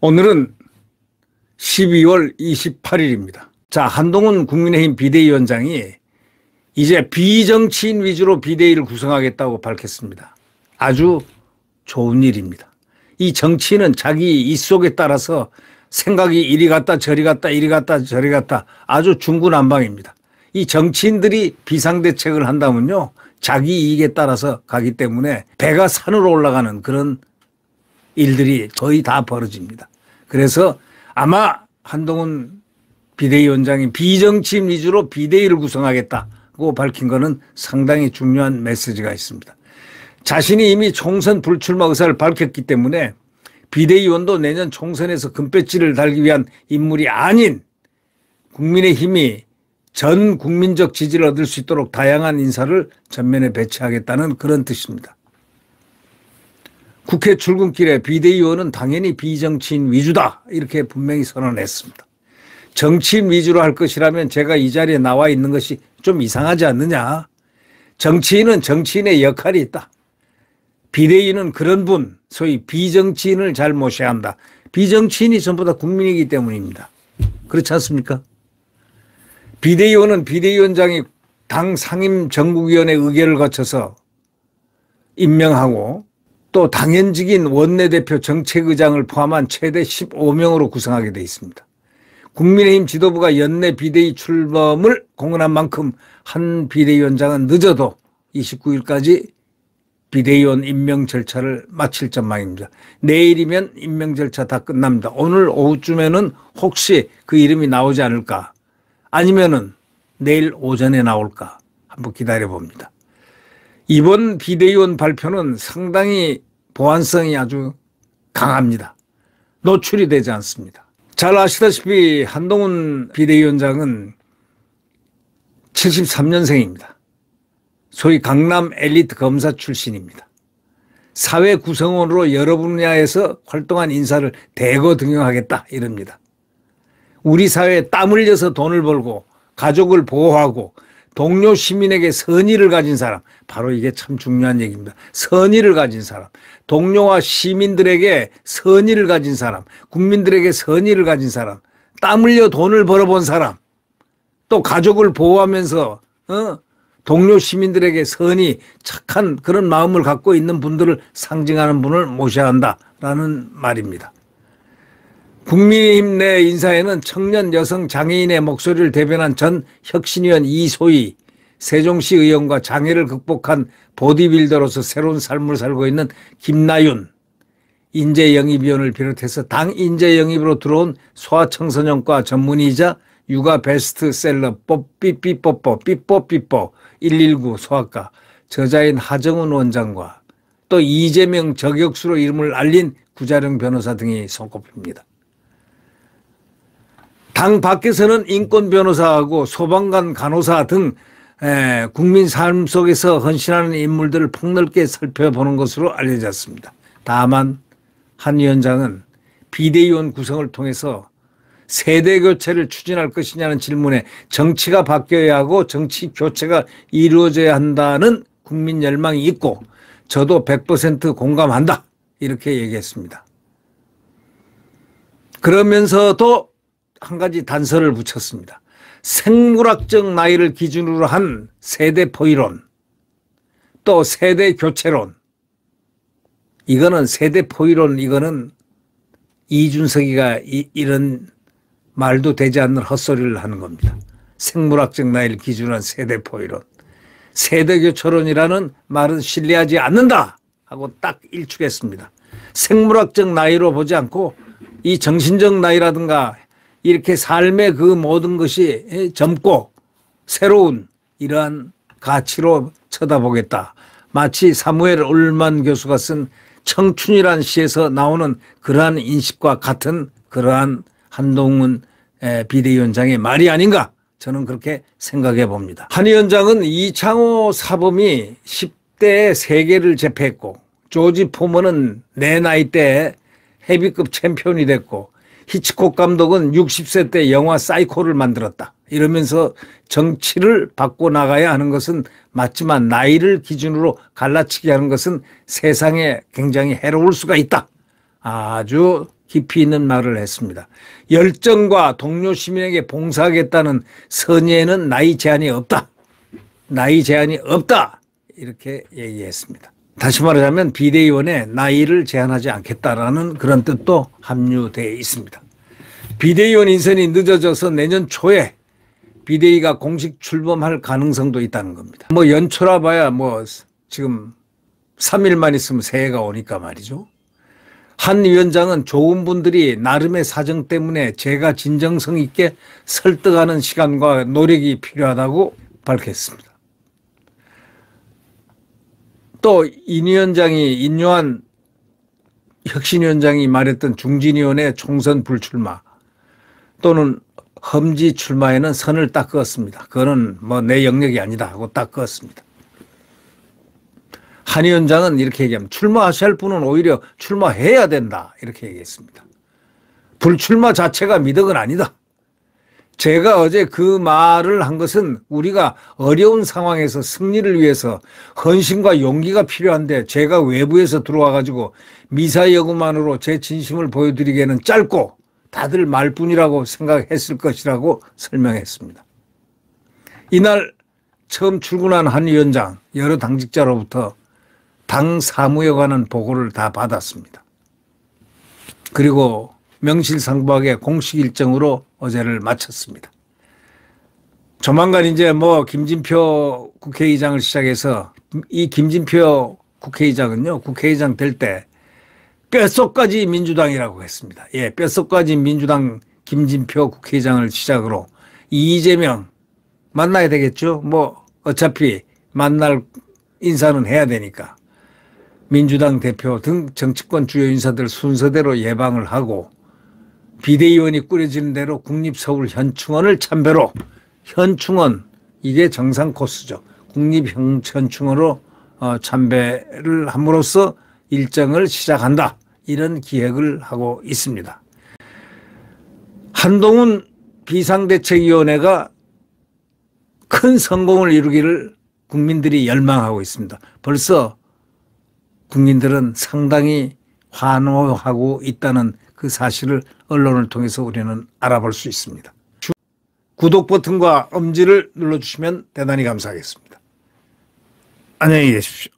오늘은 12월 28일입니다. 자, 한동훈 국민의힘 비대위원장이 이제 비정치인 위주로 비대위를 구성하겠다고 밝혔습니다. 아주 좋은 일입니다. 이 정치인은 자기 입속에 따라서 생각이 이리 갔다 저리 갔다 이리 갔다 저리 갔다 아주 중구난방입니다. 이 정치인들이 비상대책을 한다면요. 자기 이익에 따라서 가기 때문에 배가 산으로 올라가는 그런 일들이 거의 다 벌어집니다. 그래서 아마 한동훈 비대위원장이 비정치인 위주로 비대위를 구성하겠다고 밝힌 것은 상당히 중요한 메시지가 있습니다. 자신이 이미 총선 불출마 의사를 밝혔기 때문에 비대위원도 내년 총선에서 금배지를 달기 위한 인물이 아닌 국민의힘이 전 국민적 지지를 얻을 수 있도록 다양한 인사를 전면에 배치하겠다는 그런 뜻입니다. 국회 출근길에 비대위원은 당연히 비정치인 위주다 이렇게 분명히 선언했습니다. 정치인 위주로 할 것이라면 제가 이 자리에 나와 있는 것이 좀 이상하지 않느냐. 정치인은 정치인의 역할이 있다. 비대위는 그런 분, 소위 비정치인을 잘 모셔야 한다. 비정치인이 전부 다 국민이기 때문입니다. 그렇지 않습니까? 비대위원은 비대위원장이 당 상임 전국위원회 의결을 거쳐서 임명하고 또 당연직인 원내대표 정책의장을 포함한 최대 15명으로 구성하게 돼 있습니다. 국민의힘 지도부가 연내 비대위 출범을 공언한 만큼 한 비대위원장은 늦어도 29일까지 비대위원 임명 절차를 마칠 전망입니다. 내일이면 임명 절차 다 끝납니다. 오늘 오후쯤에는 혹시 그 이름이 나오지 않을까 아니면은 내일 오전에 나올까 한번 기다려 봅니다. 이번 비대위원 발표는 상당히 보완성이 아주 강합니다. 노출이 되지 않습니다. 잘 아시다시피 한동훈 비대위원장은 73년생입니다. 소위 강남 엘리트 검사 출신입니다. 사회 구성원으로 여러 분야에서 활동한 인사를 대거 등용하겠다 이럽니다. 우리 사회에 땀 흘려서 돈을 벌고 가족을 보호하고 동료 시민에게 선의를 가진 사람 바로 이게 참 중요한 얘기입니다. 선의를 가진 사람 동료와 시민들에게 선의를 가진 사람 국민들에게 선의를 가진 사람 땀 흘려 돈을 벌어본 사람 또 가족을 보호하면서 어? 동료 시민들에게 선의 착한 그런 마음을 갖고 있는 분들을 상징하는 분을 모셔야 한다라는 말입니다. 국민의힘 내 인사에는 청년 여성 장애인의 목소리를 대변한 전 혁신위원 이소희, 세종시 의원과 장애를 극복한 보디빌더로서 새로운 삶을 살고 있는 김나윤, 인재영입위원을 비롯해서 당 인재영입으로 들어온 소아청소년과 전문의자 육아 베스트셀러 뽀삐삐뽀뽀 삐뽀삐뽀 119 소아과 저자인 하정훈 원장과 또 이재명 저격수로 이름을 알린 구자룡 변호사 등이 손꼽힙니다. 당 밖에서는 인권 변호사하고 소방관 간호사 등 에, 국민 삶 속에서 헌신하는 인물들을 폭넓게 살펴보는 것으로 알려졌습니다. 다만 한 위원장은 비대위원 구성을 통해서 세대 교체를 추진할 것이냐는 질문에 정치가 바뀌어야 하고 정치 교체가 이루어져야 한다는 국민 열망이 있고 저도 100% 공감한다 이렇게 얘기했습니다. 그러면서도 한 가지 단서를 붙였습니다. 생물학적 나이를 기준으로 한 세대 포이론 또 세대 교체론 이거는 세대 포이론 이거는 이준석이가 이, 이런 말도 되지 않는 헛소리를 하는 겁니다. 생물학적 나이를 기준으로 한 세대 포이론 세대 교체론이라는 말은 신뢰하지 않는다 하고 딱 일축했습니다. 생물학적 나이로 보지 않고 이 정신적 나이라든가 이렇게 삶의 그 모든 것이 젊고 새로운 이러한 가치로 쳐다보겠다. 마치 사무엘 울만 교수가 쓴 청춘이란 시에서 나오는 그러한 인식과 같은 그러한 한동훈 비대위원장의 말이 아닌가 저는 그렇게 생각해 봅니다. 한 위원장은 이창호 사범이 1 0대 세계를 제패했고 조지 포먼은 내 나이 때 헤비급 챔피언이 됐고 히치콕 감독은 60세 때 영화 사이코를 만들었다. 이러면서 정치를 바꿔 나가야 하는 것은 맞지만 나이를 기준으로 갈라치게 하는 것은 세상에 굉장히 해로울 수가 있다. 아주 깊이 있는 말을 했습니다. 열정과 동료 시민에게 봉사하겠다는 선의에는 나이 제한이 없다. 나이 제한이 없다. 이렇게 얘기했습니다. 다시 말하자면 비대위원의 나이를 제한하지 않겠다라는 그런 뜻도 합류돼 있습니다. 비대위원 인선이 늦어져서 내년 초에 비대위가 공식 출범할 가능성도 있다는 겁니다. 뭐 연초라 봐야 뭐 지금 3일만 있으면 새해가 오니까 말이죠. 한 위원장은 좋은 분들이 나름의 사정 때문에 제가 진정성 있게 설득하는 시간과 노력이 필요하다고 밝혔습니다. 또인 위원장이 인요한 혁신 위원장이 말했던 중진위원회 총선 불출마 또는 험지 출마에는 선을 딱 그었습니다. 그거는 뭐 내 영역이 아니다 하고 딱 그었습니다. 한 위원장은 이렇게 얘기합니다. 출마하실 분은 오히려 출마해야 된다 이렇게 얘기했습니다. 불출마 자체가 미덕은 아니다. 제가 어제 그 말을 한 것은 우리가 어려운 상황에서 승리를 위해서 헌신과 용기가 필요한데 제가 외부에서 들어와 가지고 미사여구만으로 제 진심을 보여드리기에는 짧고 다들 말뿐이라고 생각했을 것이라고 설명했습니다. 이날 처음 출근한 한 위원장 여러 당직자로부터 당 사무에 관한 보고를 다 받았습니다. 그리고 명실상부하게 공식 일정으로 어제를 마쳤습니다. 조만간 이제 뭐 김진표 국회의장을 시작해서 이 김진표 국회의장은요 국회의장 될 때 뼛속까지 민주당이라고 했습니다. 예, 뼛속까지 민주당 김진표 국회의장을 시작으로 이재명 만나야 되겠죠. 뭐 어차피 만날 인사는 해야 되니까 민주당 대표 등 정치권 주요 인사들 순서대로 예방을 하고 비대위원이 꾸려지는 대로 국립서울현충원을 참배로 현충원 이게 정상 코스죠. 국립현충원으로 어, 참배를 함으로써 일정을 시작한다 이런 기획을 하고 있습니다. 한동훈 비상대책위원회가 큰 성공을 이루기를 국민들이 열망하고 있습니다. 벌써 국민들은 상당히 환호하고 있다는 그 사실을 언론을 통해서 우리는 알아볼 수 있습니다. 구독 버튼과 엄지를 눌러주시면 대단히 감사하겠습니다. 안녕히 계십시오.